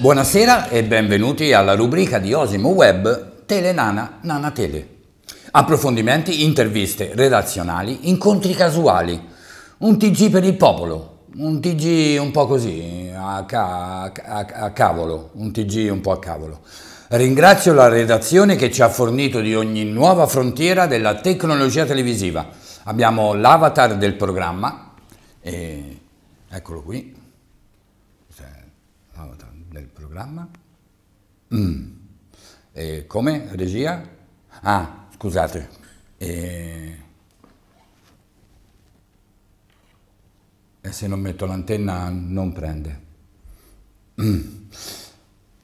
Buonasera e benvenuti alla rubrica di Osimo Web Telenana Nana Tele. Approfondimenti, interviste redazionali, incontri casuali, un TG per il popolo, un TG un po' così, a, ca- a, ca- a cavolo, un TG un po' a cavolo. Ringrazio la redazione che ci ha fornito di ogni nuova frontiera della tecnologia televisiva. Abbiamo l'avatar del programma, e... eccolo qui, l'avatar del programma? Mm. E come? Regia? Ah, scusate. E... e se non metto l'antenna non prende. Mm.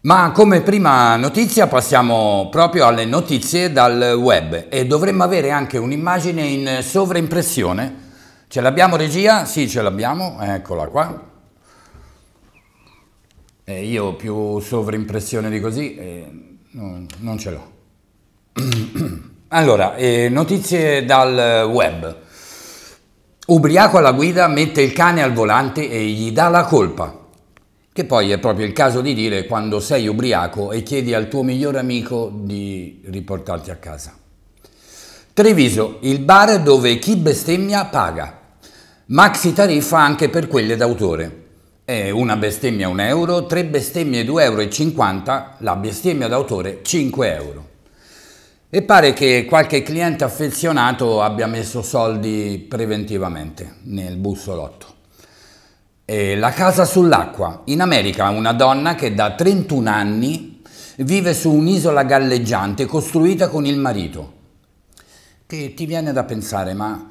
Ma come prima notizia passiamo proprio alle notizie dal web e dovremmo avere anche un'immagine in sovraimpressione. Ce l'abbiamo regia? Sì, ce l'abbiamo, eccola qua. Eh, io più sovrimpressione di così eh, non, non, ce l'ho. allora, eh, notizie dal web. Ubriaco alla guida mette il cane al volante e gli dà la colpa. Che poi è proprio il caso di dire quando sei ubriaco e chiedi al tuo miglior amico di riportarti a casa. Treviso, il bar dove chi bestemmia paga. Maxi tariffa anche per quelle d'autore eh, una bestemmia 1 euro, tre bestemmie 2,50 euro, la bestemmia d'autore 5 euro. E pare che qualche cliente affezionato abbia messo soldi preventivamente nel bussolotto. E la casa sull'acqua. In America una donna che da 31 anni vive su un'isola galleggiante costruita con il marito. Che ti viene da pensare, ma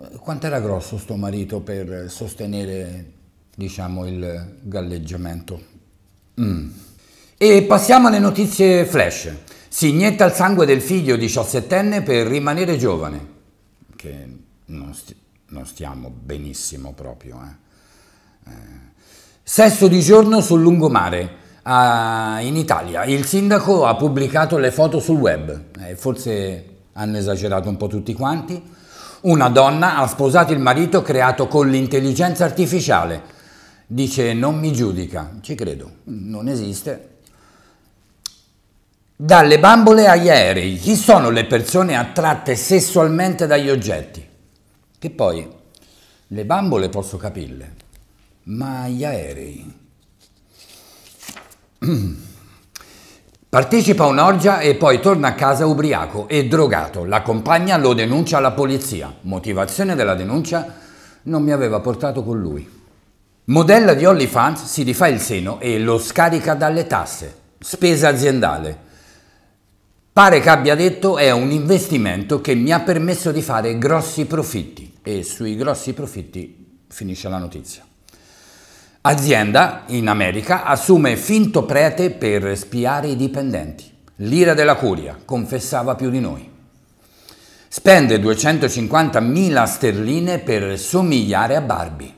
eh, quanto era grosso sto marito per sostenere diciamo, il galleggiamento. Mm. E passiamo alle notizie flash. Si inietta il sangue del figlio 17enne per rimanere giovane, che non, sti non stiamo benissimo proprio. Eh. Eh. Sesso di giorno sul lungomare. Ah, in Italia il sindaco ha pubblicato le foto sul web, eh, forse hanno esagerato un po' tutti quanti. Una donna ha sposato il marito creato con l'intelligenza artificiale dice non mi giudica, ci credo, non esiste. Dalle bambole agli aerei, chi sono le persone attratte sessualmente dagli oggetti? Che poi le bambole posso capirle, ma gli aerei. Partecipa a un'orgia e poi torna a casa ubriaco e drogato. La compagna lo denuncia alla polizia. Motivazione della denuncia non mi aveva portato con lui. Modella di OnlyFans si rifà il seno e lo scarica dalle tasse. Spesa aziendale. Pare che abbia detto è un investimento che mi ha permesso di fare grossi profitti. E sui grossi profitti finisce la notizia. Azienda in America assume finto prete per spiare i dipendenti. L'ira della curia, confessava più di noi. Spende 250.000 sterline per somigliare a Barbie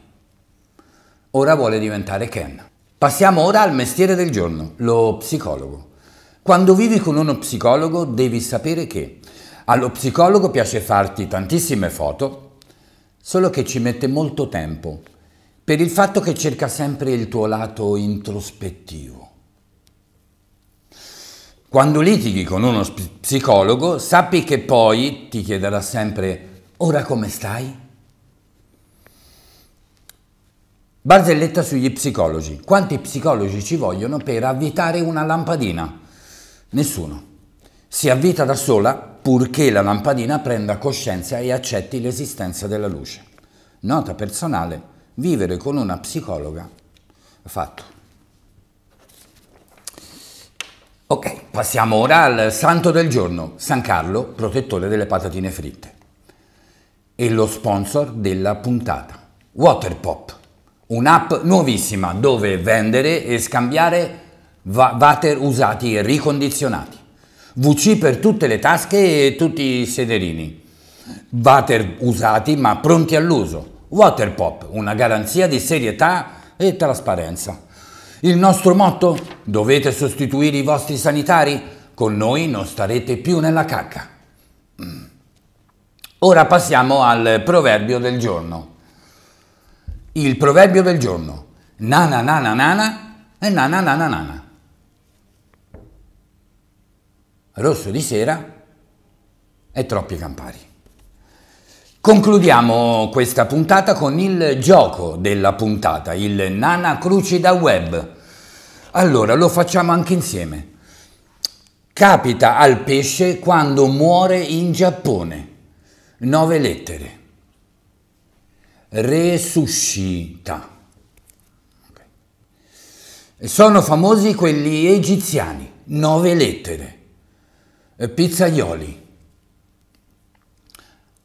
ora vuole diventare Ken. Passiamo ora al mestiere del giorno, lo psicologo. Quando vivi con uno psicologo devi sapere che allo psicologo piace farti tantissime foto, solo che ci mette molto tempo, per il fatto che cerca sempre il tuo lato introspettivo. Quando litighi con uno psicologo, sappi che poi ti chiederà sempre ora come stai? Barzelletta sugli psicologi. Quanti psicologi ci vogliono per avvitare una lampadina? Nessuno. Si avvita da sola purché la lampadina prenda coscienza e accetti l'esistenza della luce. Nota personale, vivere con una psicologa fatto. Ok, passiamo ora al santo del giorno, San Carlo, protettore delle patatine fritte. E lo sponsor della puntata, Waterpop un'app nuovissima dove vendere e scambiare water usati e ricondizionati, VC per tutte le tasche e tutti i sederini, water usati ma pronti all'uso, Waterpop, una garanzia di serietà e trasparenza. Il nostro motto? Dovete sostituire i vostri sanitari? Con noi non starete più nella cacca. Mm. Ora passiamo al proverbio del giorno. Il proverbio del giorno. Nana nana nana e nana nana nana. Rosso di sera e troppi campari. Concludiamo questa puntata con il gioco della puntata, il Nana Crucida Web. Allora, lo facciamo anche insieme. Capita al pesce quando muore in Giappone. Nove lettere resuscita. Sono famosi quelli egiziani, nove lettere, pizzaioli.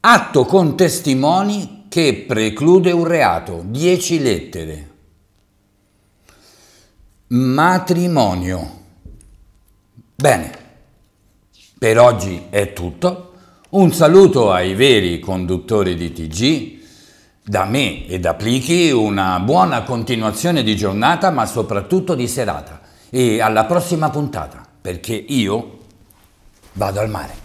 Atto con testimoni che preclude un reato, dieci lettere. Matrimonio. Bene, per oggi è tutto. Un saluto ai veri conduttori di TG da me ed applichi una buona continuazione di giornata ma soprattutto di serata e alla prossima puntata perché io vado al mare.